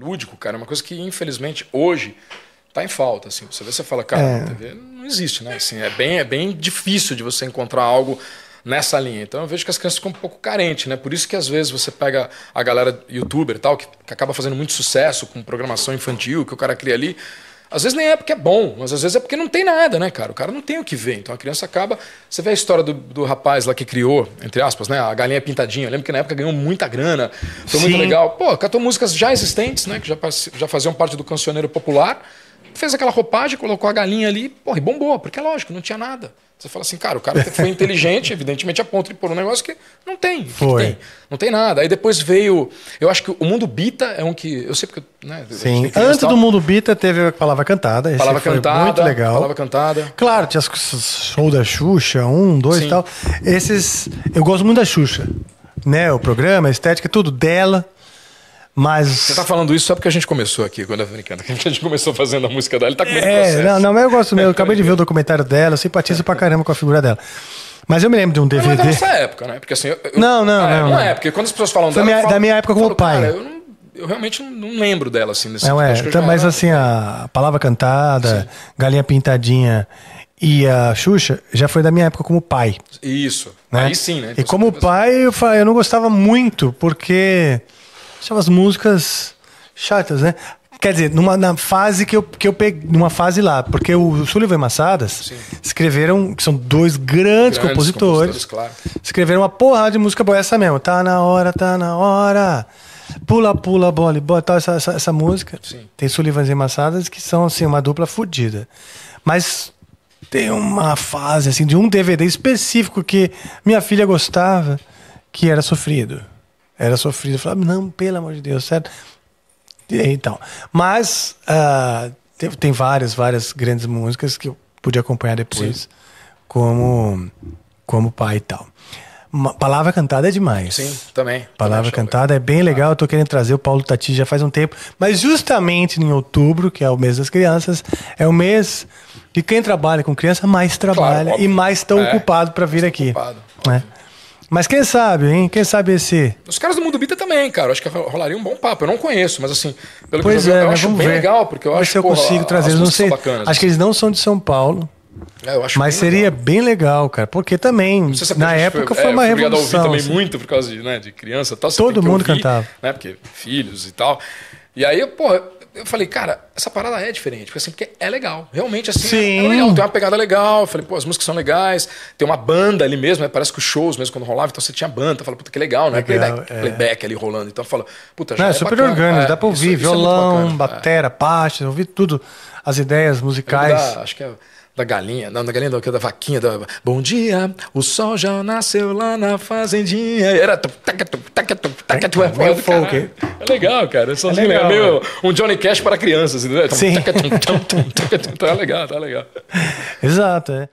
lúdico, cara, é uma coisa que infelizmente hoje tá em falta, assim. Você vê, você fala, cara, é. TV não existe, né? Assim, é bem, é bem difícil de você encontrar algo nessa linha. Então eu vejo que as crianças ficam um pouco carentes, né? Por isso que às vezes você pega a galera youtuber e tal, que, que acaba fazendo muito sucesso com programação infantil, que o cara cria ali. Às vezes nem é porque é bom, mas às vezes é porque não tem nada, né, cara? O cara não tem o que ver. Então a criança acaba. Você vê a história do, do rapaz lá que criou, entre aspas, né? A galinha pintadinha. Eu lembro que na época ganhou muita grana, foi muito legal. Pô, catou músicas já existentes, né? Que já, já faziam parte do cancioneiro popular. Fez aquela roupagem, colocou a galinha ali, porra, e bombou, porque é lógico, não tinha nada. Você fala assim, cara, o cara foi inteligente, evidentemente, a ponto de pôr um negócio que não tem. Foi. Não tem, não tem nada. Aí depois veio. Eu acho que o mundo bita é um que. Eu sei porque. Né, Sim. Antes do mundo bita teve a palavra cantada. Esse palavra cantada. Muito legal. Palavra cantada. Claro, tinha as show da Xuxa, um, dois e tal. Esses. Eu gosto muito da Xuxa. Né, o programa, a estética, tudo dela. Mas... Você está falando isso só porque a gente começou aqui, quando eu brincando. A gente começou fazendo a música dela, ele tá com É, não, não, eu gosto mesmo. Eu acabei de ver o documentário dela, eu simpatizo pra caramba com a figura dela. Mas eu me lembro de um DVD. Mas é dessa época, né? Porque assim. Eu, não, não, ah, é, não. Não é, porque quando as pessoas falam Foi dela. Minha, falo, da minha época como falo, pai. Cara, eu, não, eu, realmente não lembro dela assim. Nesse não é, então, mas era... assim, a palavra cantada, Sim. galinha pintadinha e a Xuxa já foi da minha época como pai. Isso. Né? Aí sim, né? Então, e como pai, eu, eu não gostava muito, porque Achava as músicas chatas, né? Quer dizer, numa na fase que eu, que eu peguei, numa fase lá, porque o Sullivan Massadas Sim. escreveram, que são dois grandes, grandes compositores, compositores claro. escreveram uma porrada de música boa, essa mesmo, tá na hora, tá na hora, pula, pula, bola, bota essa, essa, essa, música. Sim. Tem Sullivan e Massadas que são, assim, uma dupla fodida. Mas tem uma fase, assim, de um DVD específico que minha filha gostava, que era sofrido. Era sofrido. Eu falava, ah, não, pelo amor de Deus, certo? Então, mas uh, ah, tem, tem, várias, várias grandes músicas que eu pude acompanhar depois, como como pai e tal. Uma palavra cantada é demais. Sim, também. Palavra também é cantada é bem né? legal. Eu tô querendo trazer o Paulo Tati já faz um tempo. Mas justamente em outubro, que é o mês das crianças, é o mês que quem trabalha com criança mais trabalha claro, e mais tá é, ocupado para vir aqui. Ocupado, né? Mas quem sabe, hein? Quem sabe esse. Os caras do Mundo Bita também, cara. Acho que rolaria um bom papo. Eu não conheço, mas assim, pelo pois que eu, é, vi, eu é, acho bem ver. legal, porque eu mas acho que eu porra, consigo trazer. Não sei. Acho que assim. eles não são de São Paulo. É, eu acho Mas bem seria legal. bem legal, cara, porque também, se é na época, foi, é, uma revolução. Eu fui obrigado a ouvir também assim. muito por causa de, né, de criança tal. Todo mundo ouvir, cantava. Né, porque filhos e tal. E aí, porra, eu falei, cara, essa parada é diferente, porque assim, porque é legal. Realmente, assim, é, é Sim. é legal. Tem uma pegada legal. Eu falei, pô, as músicas são legais. Tem uma banda ali mesmo, né? Parece que os shows mesmo quando rolava, então você tinha banda. Eu falei, puta, que legal, né? Legal, playback, é. playback, ali rolando. Então eu puta, já Não, é, é super bacana, orgânico, é, dá pra ouvir isso, violão, isso é bacana, batera, é. parte, ouvir tudo. As ideias musicais. Da, acho que é da galinha, né? na, da é galinha não, é da vaquinha. Da, Bom dia, o sol já nasceu lá na fazendinha. Era. É, legal, cara. É, legal, é meio um Johnny Cash para crianças, entendeu? Sim. Tá legal, tá legal. Exato, é.